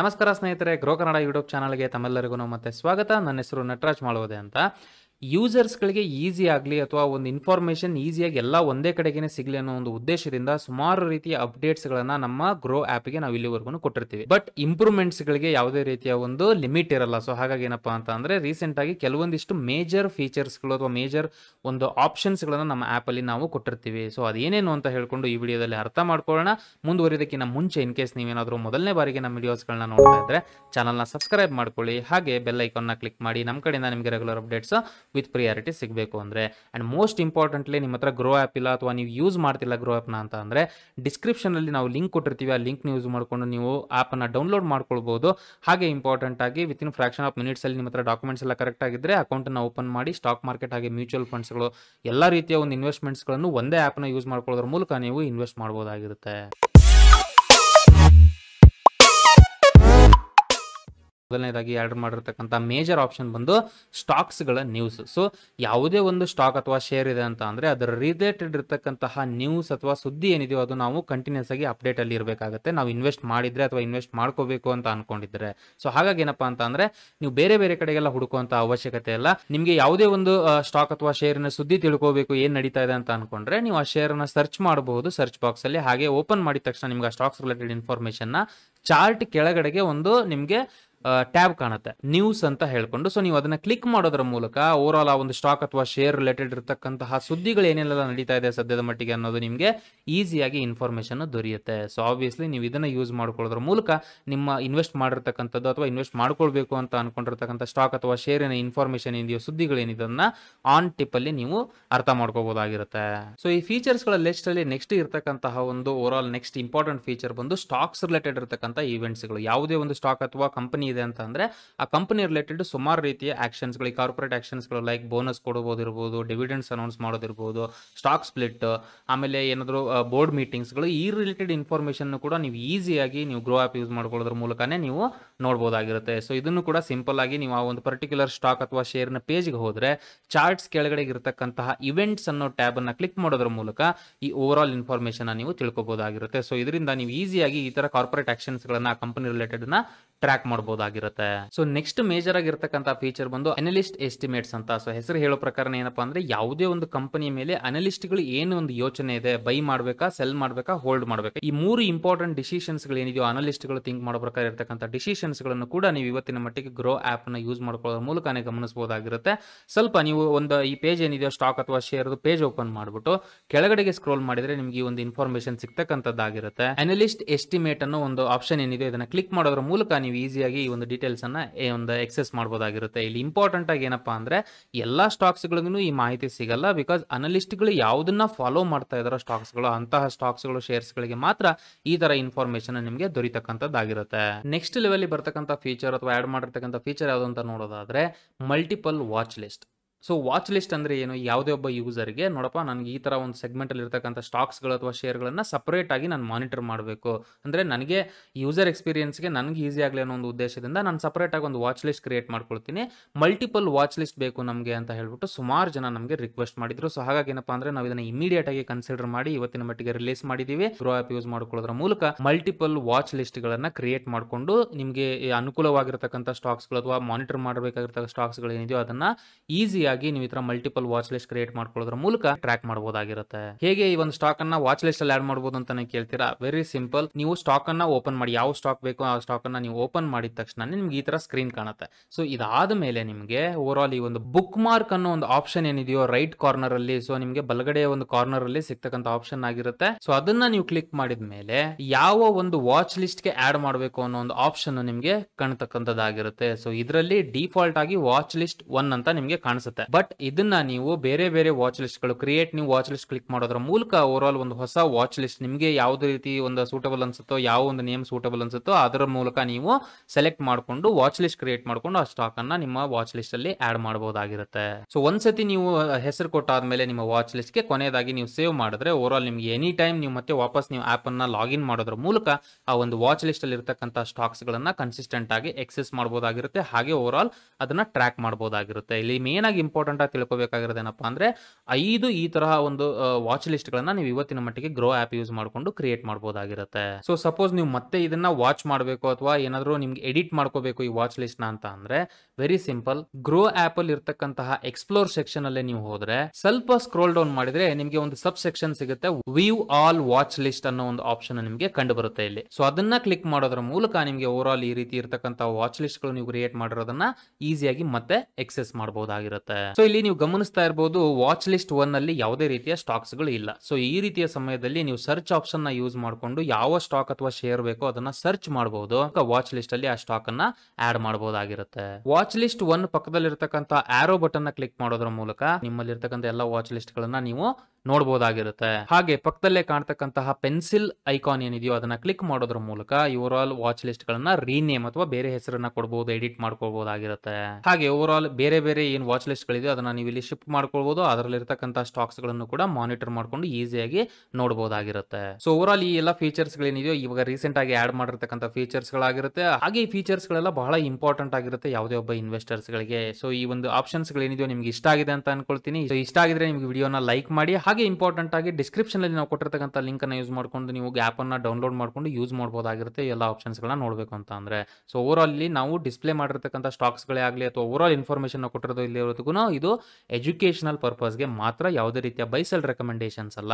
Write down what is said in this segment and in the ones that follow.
ನಮಸ್ಕಾರ ಸ್ನೇಹಿತರೆ grow Kannada YouTube ಚಾನಲ್ಗೆ ತಮ್ಮೆಲ್ಲರಿಗೂ ಮತ್ತೆ ಸ್ವಾಗತ ನನ್ನ ಹೆಸರು ನಟರಾಜ್ ಮಾಡುವುದೇ ಅಂತ ಯೂಸರ್ಸ್ಗಳಿಗೆ ಈಸಿ ಆಗಲಿ ಅಥವಾ ಒಂದು ಇನ್ಫಾರ್ಮೇಷನ್ ಈಸಿಯಾಗಿ ಎಲ್ಲ ಒಂದೇ ಕಡೆಗೆ ಸಿಗಲಿ ಅನ್ನೋ ಒಂದು ಉದ್ದೇಶದಿಂದ ಸುಮಾರು ರೀತಿಯ ಅಪ್ಡೇಟ್ಸ್ಗಳನ್ನು ನಮ್ಮ ಗ್ರೋ ಆ್ಯಪ್ಗೆ ನಾವು ಇಲ್ಲಿವರೆಗೂ ಕೊಟ್ಟಿರ್ತೀವಿ ಬಟ್ ಇಂಪ್ರೂವ್ಮೆಂಟ್ಸ್ಗಳಿಗೆ ಯಾವುದೇ ರೀತಿಯ ಒಂದು ಲಿಮಿಟ್ ಇರಲ್ಲ ಸೊ ಹಾಗಾಗಿ ಏನಪ್ಪ ಅಂತ ಅಂದರೆ ರೀಸೆಂಟಾಗಿ ಕೆಲವೊಂದಿಷ್ಟು ಮೇಜರ್ ಫೀಚರ್ಸ್ಗಳು ಅಥವಾ ಮೇಜರ್ ಒಂದು ಆಪ್ಷನ್ಸ್ಗಳನ್ನು ನಮ್ಮ ಆ್ಯಪಲ್ಲಿ ನಾವು ಕೊಟ್ಟಿರ್ತೀವಿ ಸೊ ಅದೇನೇನು ಅಂತ ಹೇಳ್ಕೊಂಡು ಈ ವಿಡಿಯೋದಲ್ಲಿ ಅರ್ಥ ಮಾಡ್ಕೊಳ್ಳೋಣ ಮುಂದುವರಿದಕ್ಕಿಂತ ಮುಂಚೆ ಇನ್ ಕೇಸ್ ನೀವೇನಾದರೂ ಮೊದಲನೇ ಬಾರಿಗೆ ನಮ್ಮ ವಿಡಿಯೋಸ್ಗಳನ್ನ ನೋಡ್ತಾ ಇದ್ರೆ ಚಾನಲ್ನ ಸಬ್ಸ್ಕ್ರೈಬ್ ಮಾಡ್ಕೊಳ್ಳಿ ಹಾಗೆ ಬೆಲ್ ಐಕಾನ್ನ ಕ್ಲಿಕ್ ಮಾಡಿ ನಮ್ಮ ಕಡೆಯಿಂದ ನಿಮಗೆ ರೆಗ್ಯುಲರ್ ಅಪ್ಡೇಟ್ಸ್ ವಿತ್ ಪ್ರಿಯಾರಿಟಿ ಸಿಗಬೇಕು ಅಂದರೆ ಆ್ಯಂಡ್ ಮೋಸ್ಟ್ ಇಂಪಾರ್ಟೆಂಟ್ಲಿ ನಿಮ್ಮ ಹತ್ರ ಗ್ರೋ ಆ್ಯಪ್ ಇಲ್ಲ ಅಥವಾ ನೀವು ಯೂಸ್ ಮಾಡ್ತಿಲ್ಲ ಗ್ರೋ ಆ್ಯಪ್ನ ಅಂತ ಅಂದರೆ ಡಿಸ್ಕ್ರಿಪ್ಷನಲ್ಲಿ ನಾವು ಲಿಂಕ್ ಕೊಟ್ಟಿರ್ತೀವಿ ಆ ಲಿಂಕ್ನ ಯೂಸ್ ಮಾಡಿಕೊಂಡು ನೀವು ಆ್ಯಪನ್ನು ಡೌನ್ಲೋಡ್ ಮಾಡ್ಕೊಳ್ಬೋದು ಹಾಗೆ ಇಂಪಾರ್ಟೆಂಟ್ ಆಗಿ ಇನ್ ಫ್ರಾಕ್ಷನ್ ಆಫ್ ಮಿನಿಟ್ಸಲ್ಲಿ ನಿಮ್ಮ ಹತ್ರ ಡಾಕ್ಯುಮೆಂಟ್ಸ್ ಎಲ್ಲ ಕರೆಕ್ಟ್ ಆಗಿದ್ದರೆ ಅಕೌಂಟನ್ನು ಓಪನ್ ಮಾಡಿ ಸ್ಟಾಕ್ ಮಾರ್ಕೆಟ್ ಹಾಗೆ ಮ್ಯೂಚುವಲ್ ಫಂಡ್ಸ್ಗಳು ಎಲ್ಲ ರೀತಿಯ ಒಂದು ಇನ್ವೆಸ್ಟ್ಮೆಂಟ್ಸ್ಗಳನ್ನು ಒಂದೇ ಆ್ಯಪ್ನ ಯೂಸ್ ಮಾಡ್ಕೊಳ್ಳೋದ್ರ ಮೂಲಕ ನೀವು ಇನ್ವೆಸ್ಟ್ ಮಾಡ್ಬೋದಾಗಿರುತ್ತೆ ಮೊದಲನೇದಾಗಿ ಆರ್ಡರ್ ಮಾಡಿರ್ತಕ್ಕಂಥ ಮೇಜರ್ ಆಪ್ಷನ್ ಬಂದು ಸ್ಟಾಕ್ಸ್ಗಳ ನ್ಯೂಸ್ ಸೊ ಯಾವುದೇ ಒಂದು ಸ್ಟಾಕ್ ಅಥವಾ ಶೇರ್ ಇದೆ ಅಂತ ಅಂದರೆ ಅದರ ರಿಲೇಟೆಡ್ ಇರತಕ್ಕಂತಹ ನ್ಯೂಸ್ ಅಥವಾ ಸುದ್ದಿ ಏನಿದೆಯೋ ಅದು ನಾವು ಕಂಟಿನ್ಯೂಸ್ ಆಗಿ ಅಪ್ಡೇಟ್ ಅಲ್ಲಿ ಇರಬೇಕಾಗುತ್ತೆ ನಾವು ಇನ್ವೆಸ್ಟ್ ಮಾಡಿದ್ರೆ ಅಥವಾ ಇನ್ವೆಸ್ಟ್ ಮಾಡ್ಕೋಬೇಕು ಅಂತ ಅನ್ಕೊಂಡಿದ್ರೆ ಸೊ ಹಾಗಾಗಿ ಏನಪ್ಪಾ ಅಂತ ಅಂದ್ರೆ ನೀವು ಬೇರೆ ಬೇರೆ ಕಡೆಗೆಲ್ಲ ಹುಡುಕುವಂತ ಅವಶ್ಯಕತೆ ಇಲ್ಲ ನಿಮಗೆ ಯಾವುದೇ ಒಂದು ಸ್ಟಾಕ್ ಅಥವಾ ಶೇರ್ನ ಸುದ್ದಿ ತಿಳ್ಕೋಬೇಕು ಏನು ನಡೀತಾ ಇದೆ ಅಂತ ಅನ್ಕೊಂಡ್ರೆ ನೀವು ಆ ಅನ್ನ ಸರ್ಚ್ ಮಾಡಬಹುದು ಸರ್ಚ್ ಬಾಕ್ಸ್ ಅಲ್ಲಿ ಹಾಗೆ ಓಪನ್ ಮಾಡಿದ ತಕ್ಷಣ ನಿಮ್ಗೆ ಆ ಸ್ಟಾಕ್ಸ್ ರಿಲೇಟೆಡ್ ಇನ್ಫಾರ್ಮೇಶನ್ ಚಾರ್ಟ್ ಕೆಳಗಡೆಗೆ ಒಂದು ನಿಮಗೆ ಟ್ಯಾಬ್ ಕಾಣುತ್ತೆ ನ್ಯೂಸ್ ಅಂತ ಹೇಳ್ಕೊಂಡು ಸೊ ನೀವು ಅದನ್ನ ಕ್ಲಿಕ್ ಮಾಡೋದ್ರ ಮೂಲಕ ಓವರ್ ಆಲ್ ಆ ಒಂದು ಸ್ಟಾಕ್ ಅಥವಾ ಶೇರ್ ರಿಲೇಟೆಡ್ ಇರತಕ್ಕಂತಹ ಸುದ್ದಿಗಳು ಏನೆಲ್ಲ ನಡೀತಾ ಇದೆ ಸದ್ಯದ ಮಟ್ಟಿಗೆ ಅನ್ನೋದು ನಿಮಗೆ ಈಸಿಯಾಗಿ ಇನ್ಫಾರ್ಮೇಶನ್ ದೊರೆಯುತ್ತೆ ಸೊ ಆಬ್ವಿಯಸ್ಲಿ ನೀವು ಇದನ್ನ ಯೂಸ್ ಮಾಡ್ಕೊಳ್ಳೋದ್ರ ಮೂಲಕ ನಿಮ್ಮ ಇನ್ವೆಸ್ಟ್ ಮಾಡಿರ್ತಕ್ಕಂಥದ್ದು ಅಥವಾ ಇನ್ವೆಸ್ಟ್ ಮಾಡ್ಕೊಳ್ಬೇಕು ಅಂತ ಅನ್ಕೊಂಡಿರ್ತಕ್ಕಂಥ ಸ್ಟಾಕ್ ಅಥವಾ ಶೇರಿನ ಇನ್ಫಾರ್ಮೇಶನ್ ಸುದ್ದಿಗಳು ಸುದ್ದಿಗಳೇನಿದನ್ನ ಆನ್ ಟಿಪ್ ಅಲ್ಲಿ ನೀವು ಅರ್ಥ ಮಾಡ್ಕೋಬಹುದಾಗಿರುತ್ತೆ ಸೊ ಈ ಫೀಚರ್ಸ್ ಗಳ ಲಿಸ್ಟ್ ಅಲ್ಲಿ ನೆಕ್ಸ್ಟ್ ಇರತಕ್ಕಂತಹ ಒಂದು over all next important feature ಬಂದು ಸ್ಟಾಕ್ಸ್ ರಿಲೇಟೆಡ್ ಇರತಕ್ಕಂಥ ಇವೆಂಟ್ಸ್ ಗಳು ಯಾವುದೇ ಒಂದು ಸ್ಟಾಕ್ ಅಥವಾ ಕಂಪನಿ ಏನಾಗಿದೆ ಅಂತ ಅಂದರೆ ಆ ಕಂಪನಿ ರಿಲೇಟೆಡ್ ಸುಮಾರು ರೀತಿಯ ಆಕ್ಷನ್ಸ್ ಗಳು ಕಾರ್ಪೊರೇಟ್ ಗಳು ಲೈಕ್ ಬೋನಸ್ ಕೊಡಬಹುದಿರಬಹುದು ಡಿವಿಡೆಂಡ್ಸ್ ಅನೌನ್ಸ್ ಮಾಡೋದಿರಬಹುದು ಸ್ಟಾಕ್ ಸ್ಪ್ಲಿಟ್ ಆಮೇಲೆ ಏನಾದ್ರು ಬೋರ್ಡ್ ಗಳು ಈ ರಿಲೇಟೆಡ್ ಇನ್ಫಾರ್ಮೇಷನ್ನು ಕೂಡ ನೀವು ಈಸಿಯಾಗಿ ನೀವು ಗ್ರೋ ಆಪ್ ಯೂಸ್ ಮಾಡ್ಕೊಳ್ಳೋದ್ರ ಮೂಲಕನೇ ನೀವು ನೋಡಬಹುದಾಗಿರುತ್ತೆ ಸೊ ಇದನ್ನು ಕೂಡ ಸಿಂಪಲ್ ಆಗಿ ನೀವು ಆ ಒಂದು ಪರ್ಟಿಕ್ಯುಲರ್ ಸ್ಟಾಕ್ ಅಥವಾ ಶೇರ್ನ ಗೆ ಹೋದ್ರೆ ಚಾರ್ಟ್ಸ್ ಕೆಳಗಡೆ ಇರತಕ್ಕಂತಹ ಇವೆಂಟ್ಸ್ ಅನ್ನೋ ಟ್ಯಾಬನ್ನು ಕ್ಲಿಕ್ ಮಾಡೋದ್ರ ಮೂಲಕ ಈ ಓವರ್ ಆಲ್ ಇನ್ಫಾರ್ಮೇಶನ್ ನೀವು ತಿಳ್ಕೊಬಹುದಾಗಿರುತ್ತೆ ಸೊ ಇದರಿಂದ ನೀವು ಈಸಿಯಾಗಿ ಈ ತರ ಕಾರ್ಪೊರೇಟ್ ಆ್ಯಕ್ಷನ್ಸ್ಗಳನ್ನು ಕಂಪನಿ ರಿಲೇಟೆಡ್ನ ಟ್ರ್ಯಾಕ್ ಮಾಡಬಹುದು ಆಗಿರುತ್ತೆ ಸೊ ನೆಕ್ಸ್ಟ್ ಮೇಜರ್ ಆಗಿರ್ತಕ್ಕಂಥ ಫೀಚರ್ ಬಂದು ಅನಲಿಸ್ಟ್ ಎಸ್ಟಿಮೇಟ್ಸ್ ಅಂತ ಸೊ ಹೆಸರು ಹೇಳೋ ಪ್ರಕಾರ ಏನಪ್ಪಾ ಅಂದ್ರೆ ಯಾವುದೇ ಒಂದು ಕಂಪನಿಯ ಮೇಲೆ ಅನಲಿಸ್ಟ್ ಗಳು ಏನು ಒಂದು ಯೋಚನೆ ಇದೆ ಬೈ ಮಾಡ್ಬೇಕಾ ಸೆಲ್ ಮಾಡ್ಬೇಕಾ ಹೋಲ್ಡ್ ಮಾಡ್ಬೇಕಾ ಈ ಮೂರು ಇಂಪಾರ್ಟೆಂಟ್ ಡಿಸಿಷನ್ಸ್ ಗಳು ಏನಿದೆಯೋ ಅನಲಿಸ್ಟ್ ಗಳು ಥಿಂಕ್ ಮಾಡೋ ಪ್ರಕಾರ ಇರತಕ್ಕಂತ ಡಿಸಿಷನ್ಸ್ ಗಳನ್ನು ಕೂಡ ನೀವು ಇವತ್ತಿನ ಮಟ್ಟಿಗೆ ಗ್ರೋ ಆಪ್ ನ ಯೂಸ್ ಮಾಡ್ಕೊಳ್ಳೋದ್ರ ಮೂಲಕನೇ ಗಮನಿಸಬಹುದಾಗಿರುತ್ತೆ ಸ್ವಲ್ಪ ನೀವು ಒಂದು ಈ ಪೇಜ್ ಏನಿದೆಯೋ ಸ್ಟಾಕ್ ಅಥವಾ ಶೇರ್ ಪೇಜ್ ಓಪನ್ ಮಾಡ್ಬಿಟ್ಟು ಕೆಳಗಡೆಗೆ ಸ್ಕ್ರೋಲ್ ಮಾಡಿದ್ರೆ ನಿಮಗೆ ಒಂದು ಇನ್ಫಾರ್ಮೇಶನ್ ಸಿಗ್ತಕ್ಕಂಥದ್ದಾಗಿರುತ್ತೆ ಅನಲಿಸ್ಟ್ ಎಸ್ಟಿಮೇಟ್ ಅನ್ನೋ ಒಂದು ಆಪ್ಷನ್ ಏನಿದೆ ಇದನ್ನ ಕ್ಲಿಕ್ ಮಾಡೋದ್ರ ಮೂಲಕ ನೀವು ಈಸಿಯಾಗಿ ಒಂದು ಡೀಟೇಲ್ಸನ್ನು ಒಂದು ಎಕ್ಸೆಸ್ ಮಾಡಬಹುದಾಗಿರುತ್ತೆ ಇಲ್ಲಿ ಇಂಪಾರ್ಟೆಂಟ್ ಇಂಪಾರ್ಟೆಂಟಾಗಿ ಏನಪ್ಪ ಎಲ್ಲಾ ಸ್ಟಾಕ್ಸ್ ಗಳಿಗೂ ಈ ಮಾಹಿತಿ ಸಿಗಲ್ಲ ಬಿಕಾಸ್ ಗಳು ಯಾವುದನ್ನ ಫಾಲೋ ಮಾಡ್ತಾ ಸ್ಟಾಕ್ಸ್ ಗಳು ಅಂತಹ ಶೇರ್ಸ್ ಗಳಿಗೆ ಮಾತ್ರ ಈ ತರ ಇನ್ಫಾರ್ಮೇಶನ್ ನಿಮಗೆ ದೊರೀತಕ್ಕಂಥದ್ದಾಗಿರುತ್ತೆ ನೆಕ್ಸ್ಟ್ ಲೆವೆಲ್ ಬರ್ತಕ್ಕಂಥ ಫೀಚರ್ ಅಥವಾ ಆಡ್ ಮಾಡಿರ್ತಕ್ಕಂಥ ಫೀಚರ್ ಯಾವುದು ಅಂತ ನೋಡೋದಾದ್ರೆ multiple watch list so watch list ಅಂದರೆ ಏನು ಯಾವುದೇ ಒಬ್ಬ ಯೂಸರ್ಗೆ ನೋಡಪ್ಪ ನನಗೆ ಈ ಥರ ಒಂದು ಸೆಗ್ಮೆಂಟಲ್ಲಿ ಇರ್ತಕ್ಕಂಥ ಸ್ಟಾಕ್ಸ್ಗಳು ಅಥವಾ ಶೇರ್ಗಳನ್ನು ಸಪ್ರೇಟಾಗಿ ನಾನು ಮಾನಿಟರ್ ಮಾಡಬೇಕು ಅಂದರೆ ನನಗೆ ಯೂಸರ್ ಎಕ್ಸ್ಪೀರಿಯನ್ಸ್ಗೆ ನನಗೆ ಈಸಿ ಆಗಲಿ ಅನ್ನೋ ಒಂದು ಉದ್ದೇಶದಿಂದ ನಾನು ಸಪ್ರೇಟಾಗಿ ಒಂದು ವಾಚ್ ಲಿಸ್ಟ್ ಕ್ರಿಯೇಟ್ ಮಾಡ್ಕೊಳ್ತೀನಿ ಮಲ್ಟಿಪಲ್ ವಾಚ್ ಲಿಸ್ಟ್ ಬೇಕು ನಮಗೆ ಅಂತ ಹೇಳ್ಬಿಟ್ಟು ಸುಮಾರು ಜನ ನಮಗೆ ರಿಕ್ವೆಸ್ಟ್ ಮಾಡಿದ್ರು ಸೊ ಹಾಗಾಗಿ ಏನಪ್ಪ ಅಂದರೆ ನಾವು ಇದನ್ನು ಇಮಿಡಿಯೇಟಾಗಿ ಕನ್ಸಿಡರ್ ಮಾಡಿ ಇವತ್ತಿನ ಮಟ್ಟಿಗೆ ರಿಲೀಸ್ ಮಾಡಿದ್ದೀವಿ ಗ್ರೋ ಆ್ಯಪ್ ಯೂಸ್ ಮಾಡ್ಕೊಳ್ಳೋದ್ರ ಮೂಲಕ ಮಲ್ಟಿಪಲ್ ವಾಚ್ ಲಿಸ್ಟ್ಗಳನ್ನು ಕ್ರಿಯೇಟ್ ಮಾಡಿಕೊಂಡು ನಿಮಗೆ ಸ್ಟಾಕ್ಸ್ ಸ್ಟಾಕ್ಸ್ಗಳು ಅಥವಾ ಮಾನಿಟರ್ ಮಾಡಬೇಕಾಗಿರ್ತಕ್ಕಂಥ ಸ್ಟಾಕ್ಸ್ಗಳು ಏನಿದೆಯೋ ಅದನ್ನು ಈಸಿಯಾಗಿ ಹೀಗಾಗಿ ನೀವು ಇತರ ಮಲ್ಟಿಪಲ್ ವಾಚ್ ಲಿಸ್ಟ್ ಕ್ರಿಯೇಟ್ ಮಾಡ್ಕೊಳ್ಳೋದ್ರ ಮೂಲಕ ಟ್ರ್ಯಾಕ್ ಮಾಡಬಹುದಾಗಿರುತ್ತೆ ಹೇಗೆ ಈ ಒಂದು ಸ್ಟಾಕ್ ಅನ್ನ ವಾಚ್ ಲಿಸ್ಟ್ ಅಲ್ಲಿ ಆಡ್ ಮಾಡಬಹುದು ಅಂತಾನೆ ಕೇಳ್ತೀರಾ ವೆರಿ ಸಿಂಪಲ್ ನೀವು ಸ್ಟಾಕ್ ಅನ್ನ ಓಪನ್ ಮಾಡಿ ಯಾವ ಸ್ಟಾಕ್ ಬೇಕೋ ಆ ಸ್ಟಾಕ್ ಅನ್ನ ನೀವು ಓಪನ್ ಮಾಡಿದ ತಕ್ಷಣ ನಿಮ್ಗೆ ಈ ತರ ಸ್ಕ್ರೀನ್ ಕಾಣುತ್ತೆ ಸೊ ಇದಾದ ಮೇಲೆ ನಿಮಗೆ ಓವರ್ ಆಲ್ ಈ ಒಂದು ಬುಕ್ ಮಾರ್ಕ್ ಅನ್ನೋ ಒಂದು ಆಪ್ಷನ್ ಏನಿದೆಯೋ ರೈಟ್ ಕಾರ್ನರ್ ಅಲ್ಲಿ ಸೊ ನಿಮಗೆ ಬಲಗಡೆ ಒಂದು ಕಾರ್ನರ್ ಅಲ್ಲಿ ಸಿಗ್ತಕ್ಕಂತ ಆಪ್ಷನ್ ಆಗಿರುತ್ತೆ ಸೊ ಅದನ್ನ ನೀವು ಕ್ಲಿಕ್ ಮಾಡಿದ ಮೇಲೆ ಯಾವ ಒಂದು ವಾಚ್ ಲಿಸ್ಟ್ ಗೆ ಆಡ್ ಮಾಡಬೇಕು ಅನ್ನೋ ಒಂದು ಆಪ್ಷನ್ ನಿಮಗೆ ಕಾಣತಕ್ಕಂಥದ್ದಾಗಿರುತ್ತೆ ಸೊ ಇದರಲ್ಲಿ ಡಿಫಾಲ್ಟ್ ಆಗಿ ವಾಚ್ ಲಿಸ್ಟ್ ಒನ್ ಅಂತ ನಿಮಗೆ ಕಾಣಿಸುತ್ತೆ ಬಟ್ ಇದನ್ನ ನೀವು ಬೇರೆ ಬೇರೆ ವಾಚ್ ಲಿಸ್ಟ್ ಗಳು ಕ್ರಿಯೇಟ್ ನೀವು ವಾಚ್ ಲಿಸ್ಟ್ ಕ್ಲಿಕ್ ಮಾಡೋದ್ರ ಮೂಲಕ ಓವರ್ ಆಲ್ ಒಂದು ಹೊಸ ವಾಚ್ ಲಿಸ್ಟ್ ನಿಮಗೆ ಯಾವ್ದು ರೀತಿ ಒಂದು ಸೂಟಬಲ್ ಅನ್ಸುತ್ತೋ ಯಾವ ಒಂದು ನೇಮ್ ಸೂಟಬಲ್ ಅನ್ಸುತ್ತೋ ಅದರ ಮೂಲಕ ನೀವು ಸೆಲೆಕ್ಟ್ ಮಾಡಿಕೊಂಡು ವಾಚ್ ಲಿಸ್ಟ್ ಕ್ರಿಯೇಟ್ ಮಾಡ್ಕೊಂಡು ಆ ಸ್ಟಾಕ್ ಅನ್ನ ನಿಮ್ಮ ವಾಚ್ ಲಿಸ್ಟ್ ಅಲ್ಲಿ ಆಡ್ ಮಾಡಬಹುದಾಗಿರುತ್ತೆ ಸೊ ಒಂದ್ಸತಿ ನೀವು ಹೆಸರು ಕೊಟ್ಟಾದ್ಮೇಲೆ ನಿಮ್ಮ ವಾಚ್ ಲಿಸ್ಟ್ ಗೆ ಕೊನೆಯದಾಗಿ ನೀವು ಸೇವ್ ಮಾಡಿದ್ರೆ ಓವರ್ ಆಲ್ ನಿಮ್ಗೆ ಎನಿ ಟೈಮ್ ನೀವು ಮತ್ತೆ ವಾಪಸ್ ನೀವು ಆಪ್ ಅನ್ನ ಲಾಗಿನ್ ಮಾಡೋದ್ರ ಮೂಲಕ ಆ ಒಂದು ವಾಚ್ ಲಿಸ್ಟ್ ಅಲ್ಲಿ ಇರತಕ್ಕಂತ ಸ್ಟಾಕ್ಸ್ ಗಳನ್ನ ಕನ್ಸಿಸ್ಟೆಂಟ್ ಆಗಿ ಎಕ್ಸೆಸ್ ಮಾಡಬಹುದಾಗಿರುತ್ತೆ ಹಾಗೆ ಓವರ್ ಆಲ್ ಅದನ್ನ ಟ್ರ್ಯಾಕ್ ಮಾಡಬಹುದಾಗಿರುತ್ತೆ ಇಲ್ಲಿ ಮೇನ್ ಆಗಿ ಇಂಪಾರ್ಟೆಂಟ್ ಆಗಿ ತಿಳ್ಕೊಬೇಕಾಗಿರೋದೇನಪ್ಪ ಅಂದರೆ ಐದು ಈ ತರಹ ಒಂದು ವಾಚ್ ಲಿಸ್ಟ್ಗಳನ್ನು ನೀವು ಇವತ್ತಿನ ಮಟ್ಟಿಗೆ ಗ್ರೋ ಆ್ಯಪ್ ಯೂಸ್ ಮಾಡಿಕೊಂಡು ಕ್ರಿಯೇಟ್ ಮಾಡ್ಬೋದಾಗಿರುತ್ತೆ ಸೊ ಸಪೋಸ್ ನೀವು ಮತ್ತೆ ಇದನ್ನ ವಾಚ್ ಮಾಡಬೇಕು ಅಥವಾ ಏನಾದರೂ ನಿಮ್ಗೆ ಎಡಿಟ್ ಮಾಡ್ಕೋಬೇಕು ಈ ವಾಚ್ ಲಿಸ್ಟ್ನ ಅಂತ ಅಂದರೆ ವೆರಿ ಸಿಂಪಲ್ ಗ್ರೋ ಆ್ಯಪಲ್ಲಿ ಇರ್ತಕ್ಕಂತಹ ಎಕ್ಸ್ಪ್ಲೋರ್ ಸೆಕ್ಷನ್ ಅಲ್ಲೇ ನೀವು ಹೋದ್ರೆ ಸ್ವಲ್ಪ ಸ್ಕ್ರೋಲ್ ಡೌನ್ ಮಾಡಿದ್ರೆ ನಿಮಗೆ ಒಂದು ಸಬ್ ಸೆಕ್ಷನ್ ಸಿಗುತ್ತೆ ವ್ಯೂ ಆಲ್ ವಾಚ್ ಲಿಸ್ಟ್ ಅನ್ನೋ ಒಂದು ಆಪ್ಷನ್ ನಿಮಗೆ ಕಂಡು ಬರುತ್ತೆ ಇಲ್ಲಿ ಸೊ ಅದನ್ನ ಕ್ಲಿಕ್ ಮಾಡೋದ್ರ ಮೂಲಕ ನಿಮಗೆ ಓವರ್ ಆಲ್ ಈ ರೀತಿ ಇರತಕ್ಕಂತ ವಾಚ್ ಲಿಸ್ಟ್ಗಳು ನೀವು ಕ್ರಿಯೇಟ್ ಮಾಡಿರೋದನ್ನ ಈಸಿಯಾಗಿ ಮತ್ತೆ ಎಕ್ಸೆಸ್ ಮಾಡಬಹುದಾಗಿರುತ್ತೆ ಸೊ ಇಲ್ಲಿ ನೀವು ಗಮನಿಸ್ತಾ ಇರಬಹುದು ವಾಚ್ ಲಿಸ್ಟ್ ಒನ್ ಅಲ್ಲಿ ಯಾವುದೇ ರೀತಿಯ ಸ್ಟಾಕ್ಸ್ ಗಳು ಇಲ್ಲ ಸೊ ಈ ರೀತಿಯ ಸಮಯದಲ್ಲಿ ನೀವು ಸರ್ಚ್ ಆಪ್ಷನ್ ನ ಯೂಸ್ ಮಾಡಿಕೊಂಡು ಯಾವ ಸ್ಟಾಕ್ ಅಥವಾ ಶೇರ್ ಬೇಕೋ ಅದನ್ನ ಸರ್ಚ್ ಮಾಡಬಹುದು ವಾಚ್ ಲಿಸ್ಟ್ ಅಲ್ಲಿ ಆ ಸ್ಟಾಕ್ ಅನ್ನ ಆಡ್ ಮಾಡಬಹುದಾಗಿರುತ್ತೆ ವಾಚ್ ಲಿಸ್ಟ್ ಒನ್ ಇರತಕ್ಕಂತ ಆರೋ ಬಟನ್ ನ ಕ್ಲಿಕ್ ಮಾಡೋದ್ರ ಮೂಲಕ ನಿಮ್ಮಲ್ಲಿ ಇರತಕ್ಕಂತ ಎಲ್ಲ ವಾಚ್ ಲಿಸ್ಟ್ ಗಳನ್ನ ನೀವು ನೋಡಬಹುದಾಗಿರುತ್ತೆ ಹಾಗೆ ಪಕ್ಕದಲ್ಲೇ ಕಾಣ್ತಕ್ಕಂತಹ ಪೆನ್ಸಿಲ್ ಐಕಾನ್ ಏನಿದೆಯೋ ಅದನ್ನ ಕ್ಲಿಕ್ ಮಾಡೋದ್ರ ಮೂಲಕ ಓವರ್ ಆಲ್ ವಾಚ್ ಲಿಸ್ಟ್ ಗಳನ್ನ ರೀನೇಮ್ ಅಥವಾ ಬೇರೆ ಹೆಸರನ್ನ ಕೊಡಬಹುದು ಎಡಿಟ್ ಮಾಡ್ಕೋಬಹುದಾಗಿರುತ್ತೆ ಹಾಗೆ ಓವರ್ ಆಲ್ ಬೇರೆ ಬೇರೆ ಏನ್ ವಾಚ್ ಲಿಸ್ಟ್ ಗಳಿದೆ ಅದನ್ನ ನೀವು ಇಲ್ಲಿ ಶಿಫ್ಟ್ ಮಾಡ್ಕೊಳ್ಬೋದು ಸ್ಟಾಕ್ಸ್ ಗಳನ್ನು ಕೂಡ ಮಾನಿಟರ್ ಮಾಡಿಕೊಂಡು ಈಸಿಯಾಗಿ ನೋಡಬಹುದಾಗಿರುತ್ತೆ ಸೊ ಓವರ್ ಆಲ್ ಈ ಎಲ್ಲ ಗಳೇನಿದೆಯೋ ಇವಾಗ ರೀಸೆಂಟ್ ಆಗಿ ಆ್ಯಡ್ ಮಾಡಿರ್ತಕ್ಕಂಥ ಗಳಾಗಿರುತ್ತೆ ಹಾಗೆ ಈ ಫೀಚರ್ಸ್ ಗಳೆಲ್ಲ ಬಹಳ ಇಂಪಾರ್ಟೆಂಟ್ ಆಗಿರುತ್ತೆ ಯಾವುದೇ ಒಬ್ಬ ಗಳಿಗೆ ಸೊ ಈ ಒಂದು ಆಪ್ಷನ್ಸ್ ಆಪ್ಷನ್ಸ್ಗಳೇನಿದೆಯೋ ನಿಮ್ಗೆ ಇಷ್ಟ ಆಗಿದೆ ಅಂತ ಅನ್ಕೊಳ್ತೀನಿ ಸೊ ಇಷ್ಟ ಆಗಿದ್ರೆ ನಿಮ್ಗೆ ವಿಡಿಯೋನ ಲೈಕ್ ಮಾಡಿ ಹಾಗೆ ಇಂಪಾರ್ಟೆಂಟ್ ಆಗಿ ಡಿಸ್ಕ್ರಿಪ್ಷನ್ ಅಲ್ಲಿ ನಾವು ಕೊಟ್ಟಿರ್ತಕ್ಕಂಥ ಲಿಂಕನ್ನು ಯೂಸ್ ಮಾಡ್ಕೊಂಡು ನೀವು ಅನ್ನ ಡೌನ್ಲೋಡ್ ಮಾಡ್ಕೊಂಡು ಯೂಸ್ ಮಾಡ್ಬೋದಾಗಿರುತ್ತೆ ಎಲ್ಲ ಗಳನ್ನ ನೋಡಬೇಕು ಅಂತ ಅಂದ್ರೆ ಸೊ ಓವರ್ ಆಲ್ ನಾವು ಡಿಸ್ಪ್ಲೇ ಮಾಡಿರ್ತಕ್ಕಂಥ ಗಳೇ ಆಗಲಿ ಅಥವಾ ಓವರ್ ಆಲ್ ಇನ್ಫಾರ್ಮೇಷನ್ ಕೊಟ್ಟಿರೋದು ಇಲ್ಲಿವರೆಗೂ ಪುನಃ ಇದು ಎಜುಕೇಷನಲ್ ಪರ್ಪಸ್ಗೆ ಮಾತ್ರ ಯಾವುದೇ ರೀತಿಯ ಬೈಸಲ್ ರೆಕಮೆಂಡೇಶನ್ಸ್ ಅಲ್ಲ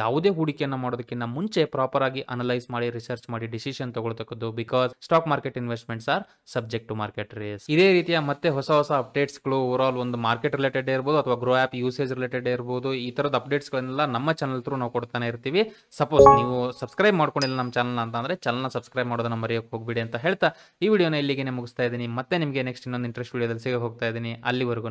ಯಾವುದೇ ಹೂಡಿಕೆಯನ್ನು ಮಾಡೋದಕ್ಕಿಂತ ಮುಂಚೆ ಪ್ರಾಪರ್ ಆಗಿ ಅನಲೈಸ್ ಮಾಡಿ ರಿಸರ್ಚ್ ಮಾಡಿ ಡಿಸಿಷನ್ ತಗೊಳ್ತಕ್ಕದ್ದು because stock market investments are subject to market risks ಇದೇ ರೀತಿಯ ಮತ್ತೆ ಹೊಸ ಹೊಸ ಅಪ್ಡೇಟ್ಸ್ಗಳು ಓವರ್ ಆಲ್ ಒಂದು ಮಾರ್ಕೆಟ್ ರಿಲೇಟೆಡ್ ಇರ್ಬೋದು ಅಥವಾ ಗ್ರೋ ಆಪ್ ಯೂಸೇಜ್ ರಿಲೇಟೆಡ್ ಇರ್ಬೋದು ಈ ಥರದ ಅಪ್ಡೇಟ್ಸ್ಗಳನ್ನೆಲ್ಲ ನಮ್ಮ ಚಾನಲ್ ತ್ರೂ ನಾವು ಕೊಡ್ತಾನೆ ಇರ್ತೀವಿ ಸಪೋಸ್ ನೀವು ಸಬ್ಸ್ಕ್ರೈಬ್ ಮಾಡ್ಕೊಂಡಿಲ್ಲ ನಮ್ಮ ಚಾನಲ್ ಅಂತಂದರೆ ಚಾನಲ್ನ ಸಬ್ಸ್ಕ್ರೈಬ್ ಮಾಡೋದನ್ನ ಮರೆಯೋಕೆ ಹೋಗ್ಬಿಡಿ ಅಂತ ಹೇಳ್ತಾ ಈ ವಿಡಿಯೋನ ಇಲ್ಲಿಗೆ ಮುಗಿಸ್ತಾ ಇದ್ದೀನಿ ಮತ್ತೆ ನಿಮಗೆ ನೆಕ್ಸ್ಟ್ ಇನ್ನೊಂದು ಇಂಟ್ರೆಸ್ಟ್ ವಿಡಿಯೋದಲ್ಲಿ ಸಿಗೋ ಹೋಗ್ತಾ ಇದ್ದೀನಿ ಅಲ್ಲಿವರೆಗೂ